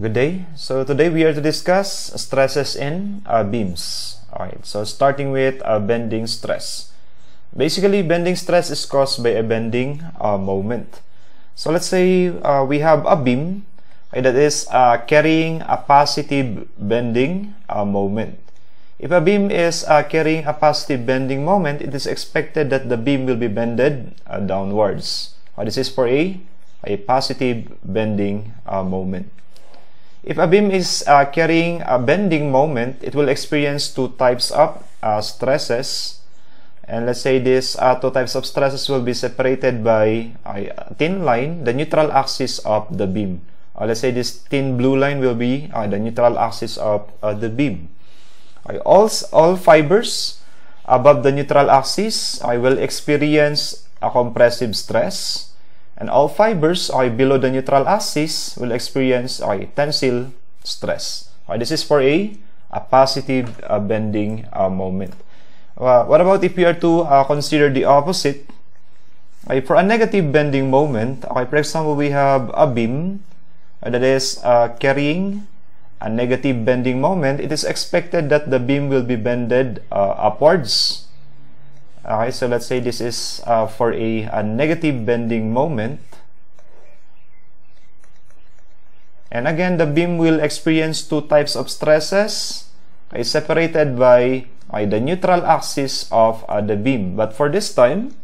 Good day. So today we are to discuss stresses in uh, beams. Alright, so starting with a uh, bending stress. Basically, bending stress is caused by a bending uh, moment. So let's say uh, we have a beam that is uh, carrying a positive bending uh, moment. If a beam is carrying a positive bending moment, it is expected that the beam will be bended downwards. this is for a, a positive bending moment. If a beam is uh, carrying a bending moment, it will experience two types of uh, stresses. And let's say these uh, two types of stresses will be separated by a thin line, the neutral axis of the beam. let's say this thin blue line will be uh, the neutral axis of uh, the beam. all, all fibers above the neutral axis I will experience a compressive stress and all fibers below the neutral axis will experience a tensile stress. this is for a, a positive uh, bending uh, moment. what about if we are to uh, consider the opposite? for a negative bending moment, for example, we have a beam uh, that is uh, carrying a negative bending moment. It is expected that the beam will be bended upwards Okay, so let's say this is uh, for a, a negative bending moment. And again, the beam will experience two types of stresses, okay, separated by okay, the neutral axis of uh, the beam. But for this time,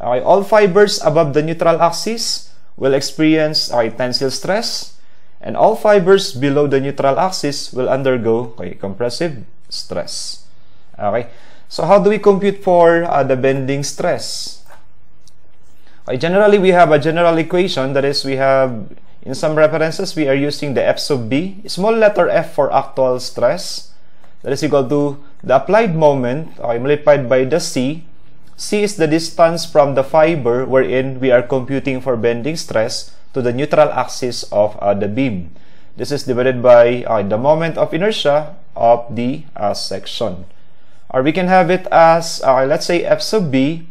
okay, all fibers above the neutral axis will experience okay, tensile stress, and all fibers below the neutral axis will undergo okay, compressive stress. Okay, so how do we compute for uh, the bending stress? generally, we have a general equation. That is, we have, in some references, we are using the F sub B, small letter F for actual stress. That is equal to the applied moment multiplied by the C. C is the distance from the fiber wherein we are computing for bending stress to the neutral axis of uh, the beam. This is divided by uh, the moment of inertia of the uh, section. Or we can have it as, uh, let's say F sub B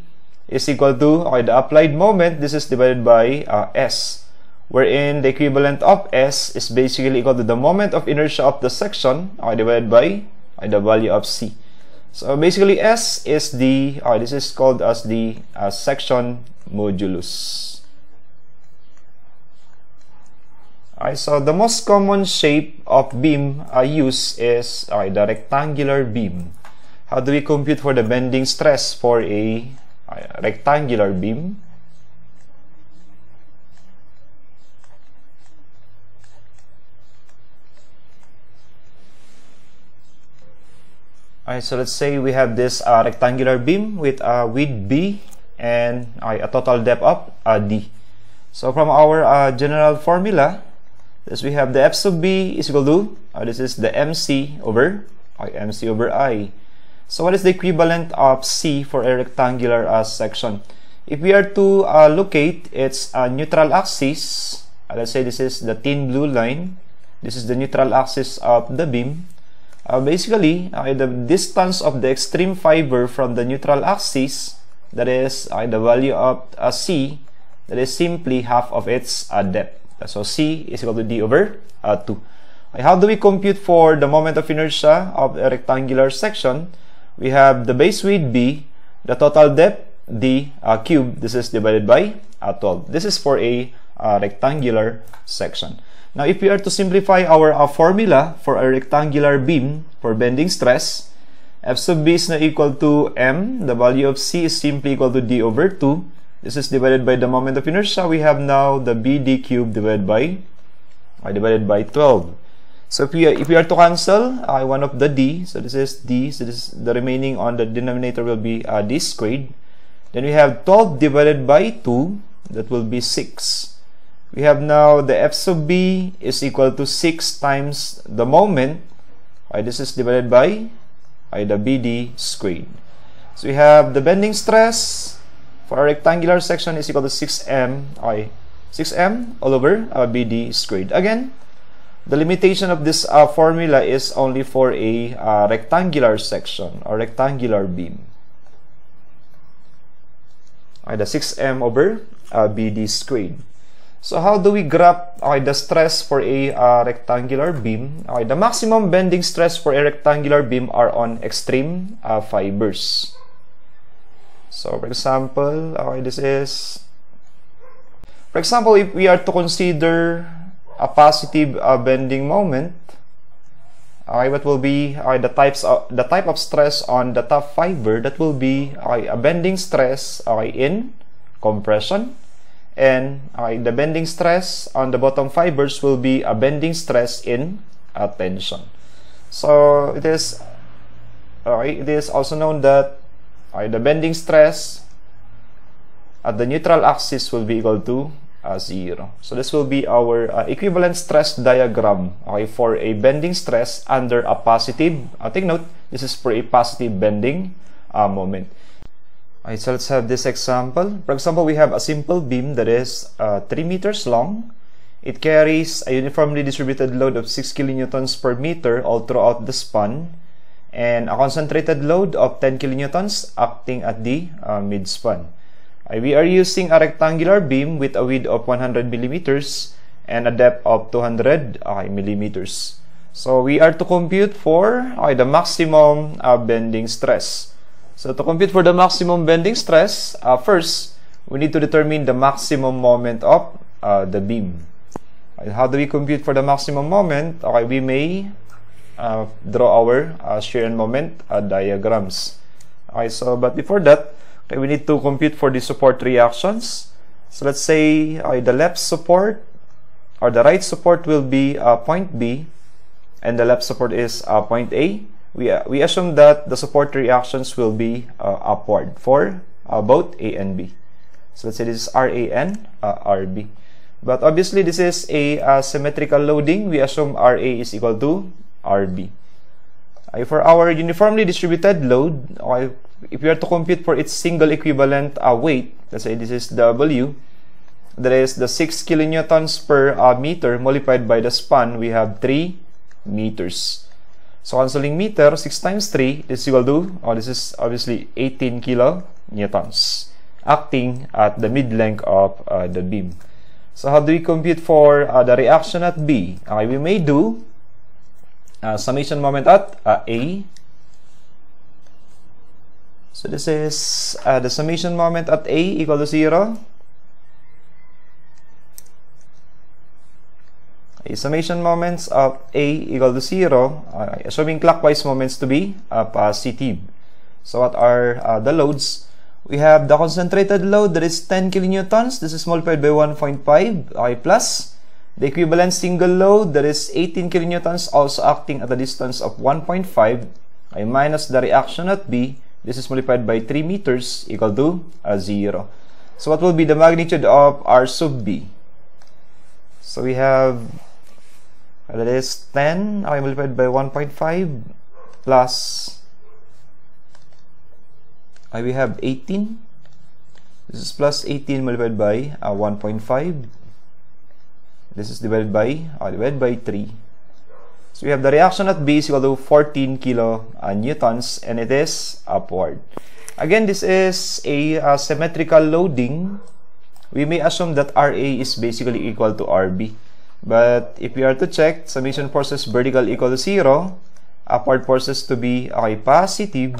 is equal to okay, the applied moment, this is divided by uh, S, wherein the equivalent of S is basically equal to the moment of inertia of the section okay, divided by okay, the value of C. So basically S is the, okay, this is called as the uh, section modulus. Alright, so the most common shape of beam I uh, use is okay, the rectangular beam. How do we compute for the bending stress for a rectangular beam? Alright, so let's say we have this uh, rectangular beam with a uh, width B and uh, a total depth of uh, D. So from our uh, general formula, this we have the F sub B is equal to, uh, this is the MC over, MC over I. So what is the equivalent of C for a rectangular uh, section? If we are to uh, locate its uh, neutral axis, uh, let's say this is the thin blue line. This is the neutral axis of the beam. Uh, basically, uh, the distance of the extreme fiber from the neutral axis, that is the value of C, that is simply half of its depth. So C is equal to D over 2. how do we compute for the moment of inertia of a rectangular section? we have the base width B, the total depth D uh, cubed, this is divided by uh, 12. This is for a uh, rectangular section. Now, if we are to simplify our uh, formula for a rectangular beam for bending stress, F sub B is now equal to M, the value of C is simply equal to D over 2. This is divided by the moment of inertia. We have now the BD cubed divided by, uh, divided by 12. So if we, if we are to cancel uh, one of the d, so this is d, so this the remaining on the denominator will be uh, d squared. Then we have 12 divided by 2, that will be 6. We have now the f sub b is equal to 6 times the moment, right, this is divided by right, the bd squared. So we have the bending stress for a rectangular section is equal to 6m, I, 6m all over uh, bd squared. Again, the limitation of this uh, formula is only for a uh, rectangular section or rectangular beam. Okay, the 6m over uh, bd squared. So how do we graph the stress for a uh, rectangular beam? the maximum bending stress for a rectangular beam are on extreme uh, fibers. So for example, this is... For example, if we are to consider a positive uh, bending moment. Okay, what will be okay, the types of the type of stress on the top fiber? That will be okay, a bending stress okay, in compression, and okay, the bending stress on the bottom fibers will be a bending stress in uh, tension. So it is okay, it is also known that okay, the bending stress at the neutral axis will be equal to uh, 0. So this will be our uh, equivalent stress diagram okay, for a bending stress under a positive, uh, take note, this is for a positive bending uh, moment. Okay, so let's have this example. For example, we have a simple beam that is uh, 3 meters long. It carries a uniformly distributed load of 6 kilonewtons per meter all throughout the span and a concentrated load of 10 kilonewtons acting at the uh, mid-span. We are using a rectangular beam with a width of 100 millimeters and a depth of 200 millimeters. So we are to compute for okay, the maximum uh, bending stress. So to compute for the maximum bending stress, uh, first, we need to determine the maximum moment of uh, the beam. how do we compute for the maximum moment? Okay, we may uh, draw our uh, shear and moment uh, diagrams. Okay, so but before that, Okay, we need to compute for the support reactions. So let's say uh, the left support or the right support will be uh, point B and the left support is uh, point A. We, uh, we assume that the support reactions will be uh, upward for uh, both A and B. So let's say this is RAN, RB. But obviously this is a symmetrical loading. We assume RA is equal to RB. for our uniformly distributed load, okay, if you are to compute for its single equivalent uh, weight, let's say this is W, that is the 6 kilonewtons per uh, meter multiplied by the span, we have 3 meters. So canceling meter, 6 times 3 This equal to, or oh, this is obviously 18 kilonewtons, acting at the mid-length of uh, the beam. So how do we compute for uh, the reaction at B? Okay, uh, we may do uh, summation moment at A so this is uh, the summation moment at A equal to 0. A summation moments of A equal to 0, uh, assuming clockwise moments to be uh, positive. So what are uh, the loads? We have the concentrated load that is 10 kilonewtons. This is multiplied by 1.5 i plus the equivalent single load that is 18 kilonewtons also acting at a distance of 1.5 i minus the reaction at B this is multiplied by 3 meters equal to a uh, 0. So what will be the magnitude of R sub B? So we have uh, that is 10 I multiplied by 1.5 plus I uh, we have 18 this is plus 18 multiplied by uh, 1.5 this is divided by uh, divided by 3 so we have the reaction at B is equal to 14 kilo uh, newtons and it is upward. Again, this is a uh, symmetrical loading. We may assume that RA is basically equal to RB. But if we are to check summation forces vertical equal to 0, upward forces to be okay, positive,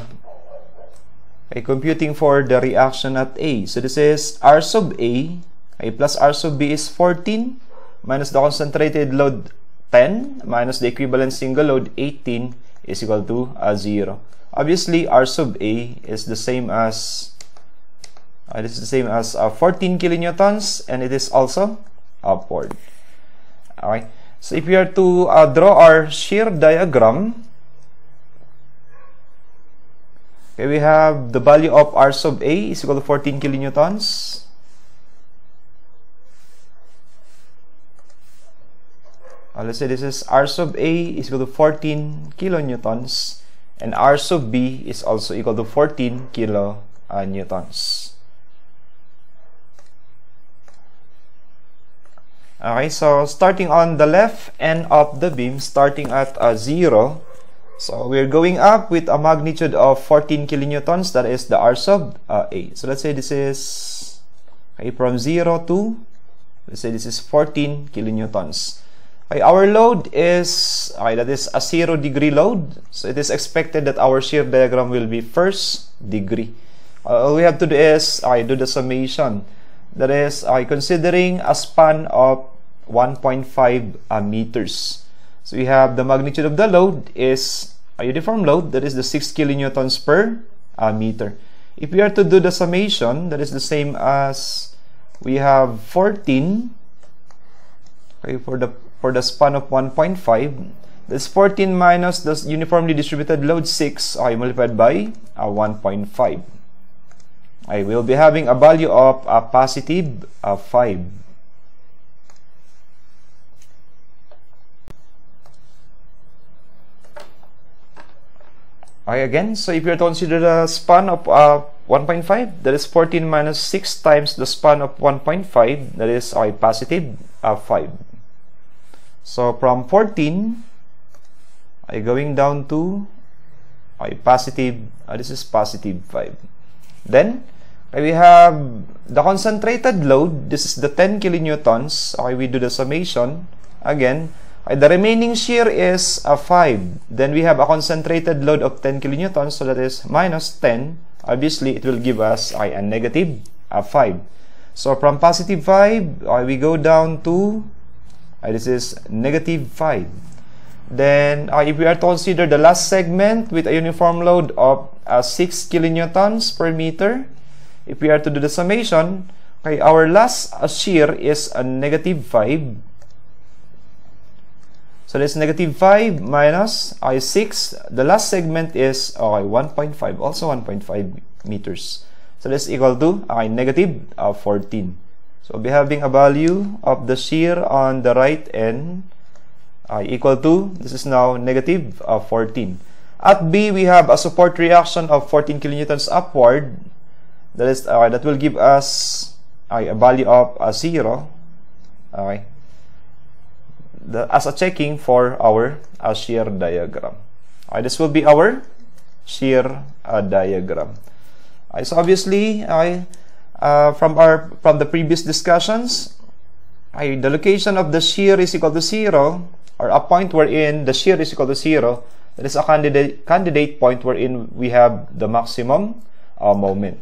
okay, computing for the reaction at A. So this is R sub A okay, plus R sub B is 14 minus the concentrated load 10 minus the equivalent single load 18 is equal to uh, 0 obviously r sub a is the same as uh, it is the same as uh, 14 kilonewtons and it is also upward all right so if we are to uh, draw our shear diagram okay we have the value of r sub a is equal to 14 kilonewtons let's say this is R sub A is equal to 14 kilonewtons and R sub B is also equal to 14 kilonewtons. Okay, so starting on the left end of the beam, starting at zero, so we're going up with a magnitude of 14 kilonewtons, that is the R sub uh, A. So let's say this is okay, from zero to, let's say this is 14 kilonewtons. Okay, our load is, okay, that is a zero degree load. So it is expected that our shear diagram will be first degree. Uh, all we have to do is, I do the summation. That is, I considering a span of 1.5 uh, meters. So we have the magnitude of the load is a uniform load, that is the 6 kilonewtons per uh, meter. If we are to do the summation, that is the same as we have 14, okay, for the for the span of 1.5 that's 14 minus the uniformly distributed load 6 I okay, multiplied by a uh, 1.5 I will be having a value of a positive a uh, 5 Okay, again, so if you are to consider the span of uh, 1.5, that is 14 minus 6 times the span of 1.5, that is I positive, a uh, 5. So from 14, I going down to I positive, uh, this is positive 5. Then, okay, we have the concentrated load, this is the 10 kilonewtons. Okay, we do the summation. Again, okay, the remaining shear is a ah, 5. Then we have a concentrated load of 10 kilonewtons, so that is minus 10. Obviously, it will give us a negative a ah, 5. So from positive 5, we go down to this is negative 5 then uh, if we are to consider the last segment with a uniform load of uh, 6 kilonewtons per meter if we are to do the summation okay our last uh, shear is a negative 5 so that's negative 5 minus uh, i 6 the last segment is okay, 1.5 also 1.5 meters so that's equal to i uh, negative uh, 14 so we having a value of the shear on the right end I uh, equal to, this is now negative of 14. At B, we have a support reaction of 14 kilonewtons upward. That is, uh, that will give us uh, a value of a uh, 0. Okay. The, as a checking for our uh, shear diagram. Okay, this will be our shear uh, diagram. Okay, so obviously, I uh, from our from the previous discussions, I, the location of the shear is equal to zero, or a point wherein the shear is equal to zero. That is a candidate candidate point wherein we have the maximum uh, moment.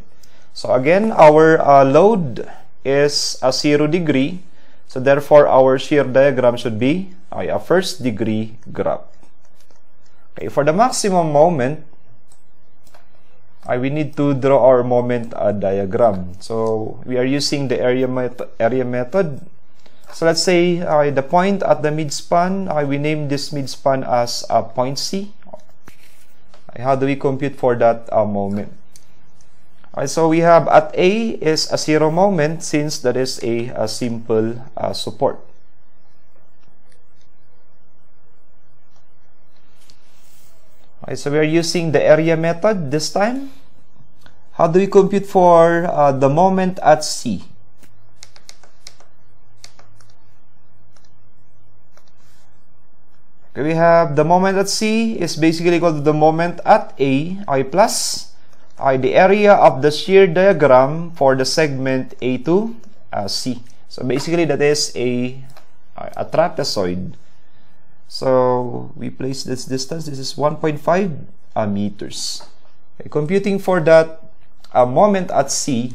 So again, our uh, load is a zero degree. So therefore, our shear diagram should be a first degree graph. Okay, for the maximum moment, uh, we need to draw our moment uh, diagram. So we are using the area, met area method. So let's say uh, the point at the midspan, uh, we name this midspan as uh, point C. Uh, how do we compute for that uh, moment? Uh, so we have at A is a zero moment since that is a, a simple uh, support. Right, so we are using the area method this time. How do we compute for uh, the moment at C? Okay, we have the moment at C is basically equal to the moment at A, I plus, I, the area of the shear diagram for the segment A to uh, C. So basically that is a, a trapezoid. So we place this distance. This is 1.5 uh, meters. Okay, computing for that a uh, moment at C.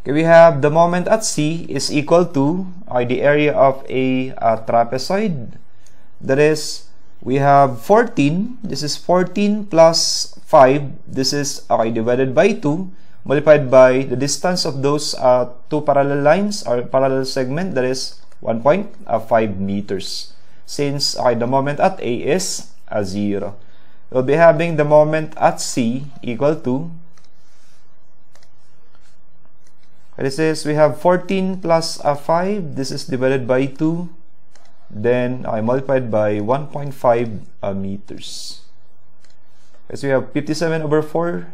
Okay, we have the moment at C is equal to uh, the area of a uh, trapezoid. That is, we have 14. This is 14 plus 5. This is okay, divided by 2 multiplied by the distance of those uh, two parallel lines or parallel segment. That is 1.5 meters. Since okay, the moment at A is a 0. We'll be having the moment at C equal to this is we have 14 plus a 5 this is divided by 2 then I multiplied by 1.5 uh, meters so we have 57 over 4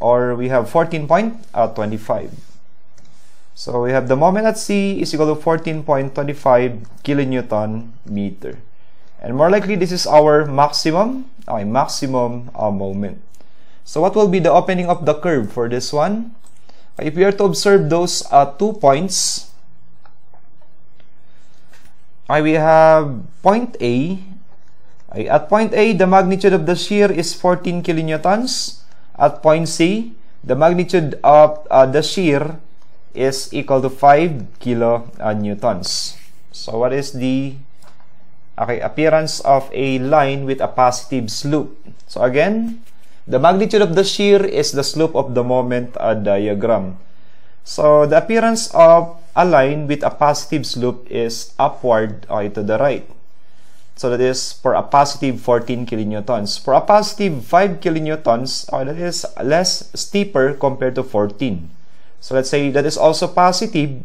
or we have 14.25 so we have the moment at sea is equal to 14.25 kilonewton meter. And more likely, this is our maximum, okay, maximum uh, moment. So what will be the opening of the curve for this one? if we are to observe those uh, two points, okay, we have point A. Okay, at point A, the magnitude of the shear is 14 kilonewtons. At point C, the magnitude of uh, the shear is equal to 5 kilo uh, newtons. So what is the okay, appearance of a line with a positive slope? So again, the magnitude of the shear is the slope of the moment uh, diagram. So the appearance of a line with a positive slope is upward okay, uh, to the right. So that is for a positive 14 kilonewtons. For a positive 5 kilonewtons, okay, uh, that is less steeper compared to 14. So let's say that is also positive,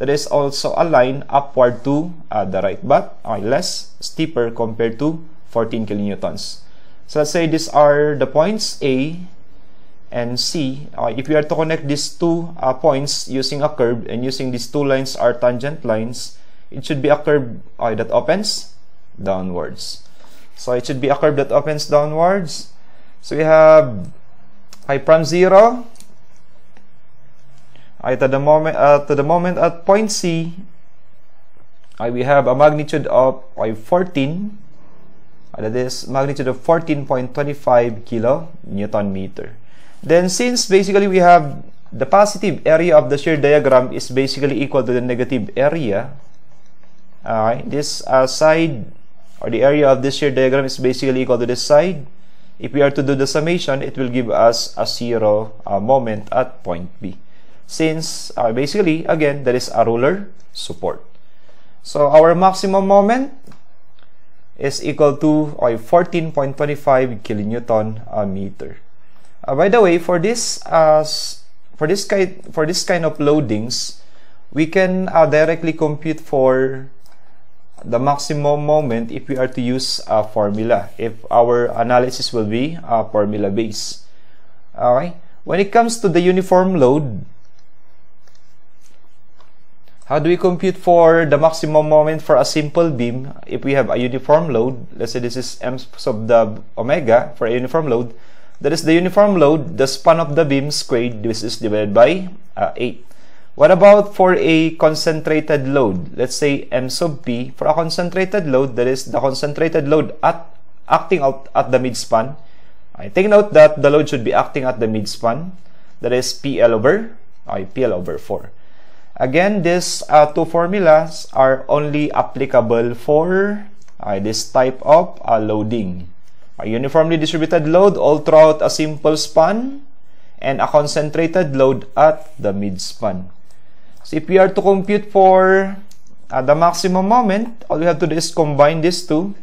that is also a line upward to uh, the right, but okay, less steeper compared to 14 kilonewtons. So let's say these are the points A and C. if we are to connect these two uh, points using a curve and using these two lines are tangent lines, it should be a curve okay, that opens downwards. So it should be a curve that opens downwards. So we have I prime 0 right at the moment at uh, the moment at point C right, we have a magnitude of right, 14 right, that is magnitude of 14.25 kilo newton meter then since basically we have the positive area of the shear diagram is basically equal to the negative area alright this uh, side or the area of this shear diagram is basically equal to this side if we are to do the summation it will give us a zero uh, moment at point B since uh, basically again that is a ruler support so our maximum moment is equal to okay, 14.25 kilonewton a meter uh, by the way for this uh, for this kind for this kind of loadings we can uh, directly compute for the maximum moment if we are to use a formula if our analysis will be a formula based okay when it comes to the uniform load how do we compute for the maximum moment for a simple beam if we have a uniform load? Let's say this is m sub the omega for a uniform load. That is the uniform load, the span of the beam squared, this is divided by uh, 8. What about for a concentrated load? Let's say m sub p. For a concentrated load, that is the concentrated load at acting out at the midspan. I take note that the load should be acting at the midspan. That is PL over, I PL over 4. Again, these uh, two formulas are only applicable for uh, this type of uh, loading. A uniformly distributed load all throughout a simple span and a concentrated load at the mid-span. So if we are to compute for uh, the maximum moment, all we have to do is combine these two.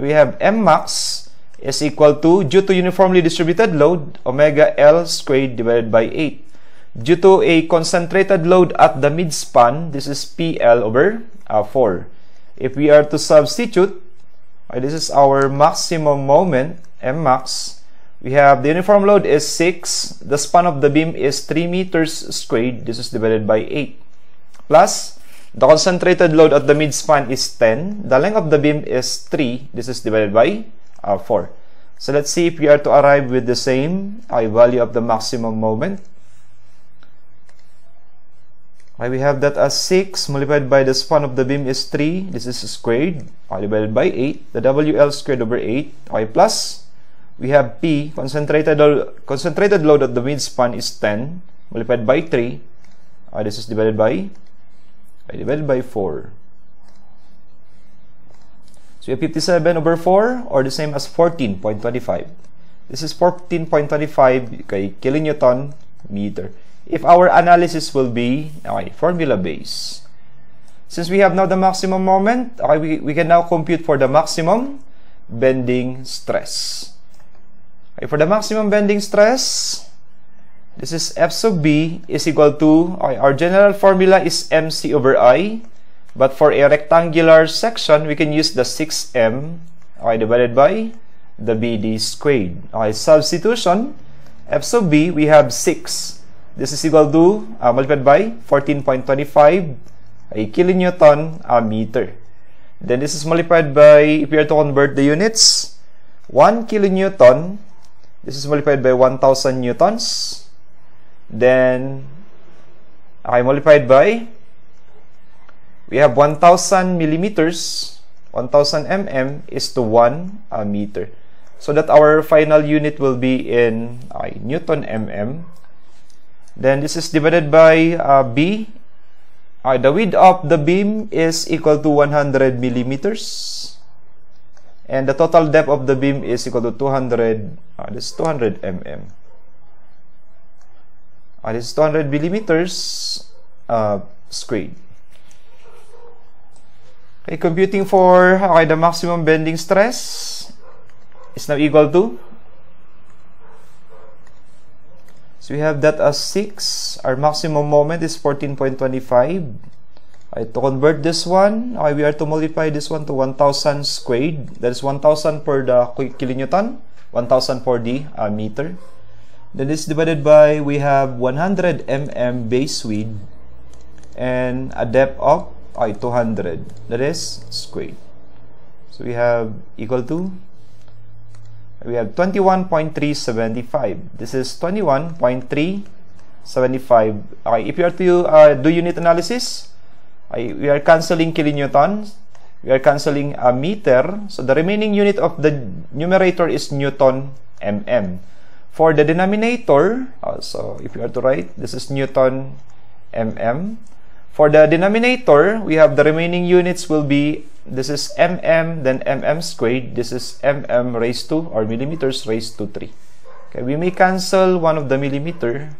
We have M max is equal to, due to uniformly distributed load, omega L squared divided by 8 due to a concentrated load at the midspan, this is PL over uh, 4. If we are to substitute, uh, this is our maximum moment, M max. We have the uniform load is 6, the span of the beam is 3 meters squared, this is divided by 8. Plus, the concentrated load at the midspan is 10, the length of the beam is 3, this is divided by uh, 4. So let's see if we are to arrive with the same I uh, value of the maximum moment. Why we have that as 6 multiplied by the span of the beam is 3. This is squared. I divided by 8. The WL squared over 8. Okay, plus we have P. Concentrated, concentrated load at the midspan is 10 multiplied by 3. I uh, this is divided by I divided by 4. So we have 57 over 4 or the same as 14.25. This is 14.25 kay kilonewton meter. if our analysis will be, okay, formula base. Since we have now the maximum moment, okay, we, we can now compute for the maximum bending stress. Okay, for the maximum bending stress, this is F sub B is equal to, okay, our general formula is MC over I, but for a rectangular section, we can use the 6M okay, divided by the BD squared. Okay, substitution, F sub B, we have 6. This is equal to uh, multiplied by 14.25 a kilonewton a uh, meter. Then this is multiplied by, if we are to convert the units, 1 kilonewton, this is multiplied by 1,000 newtons. Then I multiplied by, we have 1,000 millimeters, 1,000 mm is to 1 a uh, meter. So that our final unit will be in uh, Newton mm. Then this is divided by uh, B. Uh, the width of the beam is equal to 100 millimeters. And the total depth of the beam is equal to 200, uh, this 200 mm. Uh, this is 200 millimeters uh, squared. Uh, okay, computing for okay, the maximum bending stress is now equal to So we have that as 6. Our maximum moment is 14.25. Right, to convert this one, okay, we are to multiply this one to 1,000 squared. That is 1,000 per the kilonewton, 1,000 per the uh, meter. Then it's divided by, we have 100 mm base width and a depth of okay, 200. That is squared. So we have equal to we have 21.375. This is 21.375. Okay, if you are to uh, do unit analysis, okay, we are cancelling kilonewton. We are cancelling a meter. So the remaining unit of the numerator is Newton mm. For the denominator, uh, so if you are to write, this is Newton mm. For the denominator, we have the remaining units will be, this is mm, then mm squared, this is mm raised to, or millimeters raised to 3. Okay, we may cancel one of the millimeter.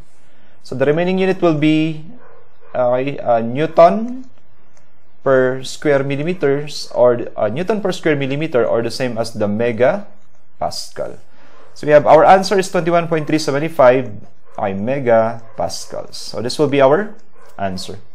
So the remaining unit will be okay, uh, uh, Newton per square millimeters, or uh, Newton per square millimeter, or the same as the mega Pascal. So we have our answer is 21.375 I mega Pascals. So this will be our answer.